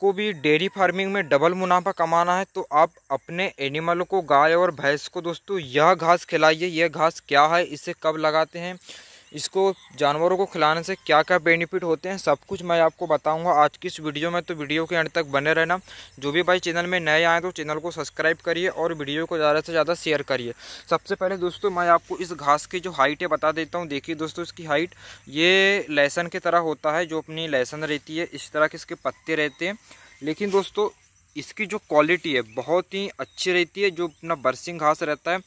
आपको भी dairy farming में डबल मुनाफा कमाना है तो आप अपने एनिमल को गाय और भैंस को दोस्तों यह घास खिलाइए यह घास क्या है इसे कब लगाते हैं इसको जानवरों को खिलाने से क्या क्या बेनिफिट होते हैं सब कुछ मैं आपको बताऊंगा आज की इस वीडियो में तो वीडियो के एंड तक बने रहना जो भी भाई चैनल में नए आए तो चैनल को सब्सक्राइब करिए और वीडियो को ज़्यादा से ज़्यादा शेयर करिए सबसे पहले दोस्तों मैं आपको इस घास की जो हाइट है बता देता हूँ देखिए दोस्तों इसकी हाइट ये लहसन की तरह होता है जो अपनी लहसन रहती है इस तरह के इसके पत्ते रहते हैं लेकिन दोस्तों इसकी जो क्वालिटी है बहुत ही अच्छी रहती है जो अपना बरसिंग घास रहता है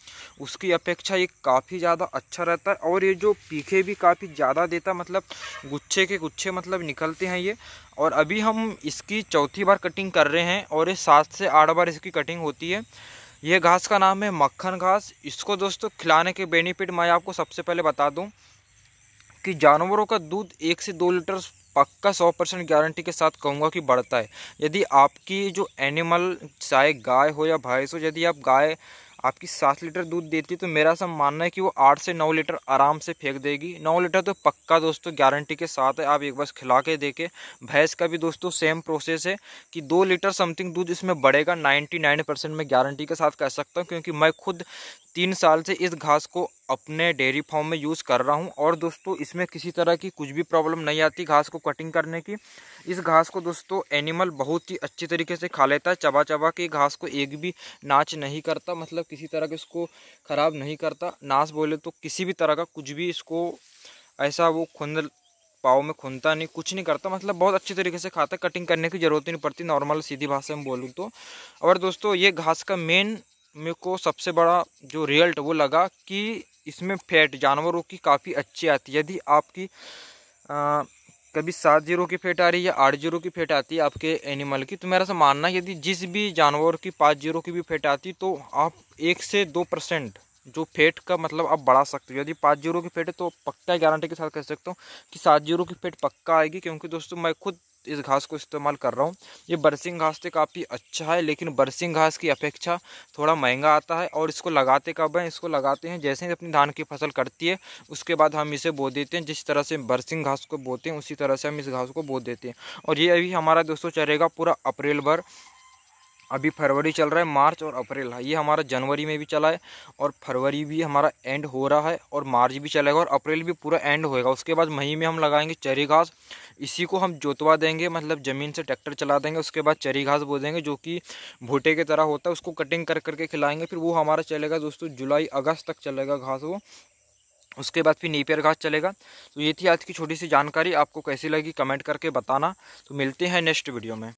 उसकी अपेक्षा ये काफ़ी ज़्यादा अच्छा रहता है और ये जो पीखे भी काफ़ी ज़्यादा देता है मतलब गुच्छे के गुच्छे मतलब निकलते हैं ये और अभी हम इसकी चौथी बार कटिंग कर रहे हैं और ये सात से आठ बार इसकी कटिंग होती है ये घास का नाम है मक्खन घास इसको दोस्तों खिलाने के बेनिफिट मैं आपको सबसे पहले बता दूँ कि जानवरों का दूध एक से दो लीटर पक्का सौ परसेंट गारंटी के साथ कहूँगा कि बढ़ता है यदि आपकी जो एनिमल चाहे गाय हो या भैंस हो यदि आप गाय आपकी सात लीटर दूध देती है तो मेरा ऐसा मानना है कि वो आठ से नौ लीटर आराम से फेंक देगी नौ लीटर तो पक्का दोस्तों गारंटी के साथ है आप एक बार खिला के देखे भैंस का भी दोस्तों सेम प्रोसेस है कि दो लीटर समथिंग दूध इसमें बढ़ेगा नाइन्टी नाइन परसेंट मैं गारंटी के साथ कह सकता हूँ क्योंकि मैं खुद तीन साल से इस घास को अपने डेयरी फार्म में यूज़ कर रहा हूँ और दोस्तों इसमें किसी तरह की कुछ भी प्रॉब्लम नहीं आती घास को कटिंग करने की इस घास को दोस्तों एनिमल बहुत ही अच्छी तरीके से खा लेता है चबा चबा के घास को एक भी नाच नहीं करता मतलब किसी तरह के इसको ख़राब नहीं करता नाश बोले तो किसी भी तरह का कुछ भी इसको ऐसा वो खुंद पाव में खुनता नहीं कुछ नहीं करता मतलब बहुत अच्छी तरीके से खाता कटिंग करने की ज़रूरत ही नहीं पड़ती नॉर्मल सीधी भाषा में बोलूँ तो और दोस्तों ये घास का मेन मेरे को सबसे बड़ा जो रिजल्ट वो लगा कि इसमें फैट जानवरों की काफ़ी अच्छी आती है यदि आपकी कभी सात जीरो की फेट आ रही है आठ जीरो की फेट आती है आपके एनिमल की तो मेरा सा मानना यदि जिस भी जानवर की पाँच जीरो की भी फेट आती तो आप एक से दो परसेंट जो फेट का मतलब आप बढ़ा सकते हो यदि पाँच जीरो की फेट है तो पक्का गारंटी के साथ कह सकता हूँ कि सात जीरो की फेट पक्का आएगी क्योंकि दोस्तों मैं खुद इस घास को इस्तेमाल कर रहा हूँ ये बरसिंग घास तो काफ़ी अच्छा है लेकिन बरसिंग घास की अपेक्षा थोड़ा महंगा आता है और इसको लगाते कब है इसको लगाते हैं जैसे ही अपनी धान की फसल करती है उसके बाद हम इसे बो देते हैं जिस तरह से बरसिंग घास को बोते हैं उसी तरह से हम इस घास को बो देते हैं और ये अभी हमारा दोस्तों चलेगा पूरा अप्रैल भर अभी फरवरी चल रहा है मार्च और अप्रैल है ये हमारा जनवरी में भी चला है और फरवरी भी हमारा एंड हो रहा है और मार्च भी चलेगा और अप्रैल भी पूरा एंड होएगा उसके बाद मई में हम लगाएंगे चरी घास इसी को हम जोतवा देंगे मतलब ज़मीन से ट्रैक्टर चला देंगे उसके बाद चरी घास बो देंगे जो कि भुटे की तरह होता है उसको कटिंग कर करके खिलाएंगे फिर वो हमारा चलेगा दोस्तों जुलाई अगस्त तक चलेगा घास वो उसके बाद फिर नीपियर घास चलेगा तो ये थी आज की छोटी सी जानकारी आपको कैसी लगी कमेंट करके बताना तो मिलते हैं नेक्स्ट वीडियो में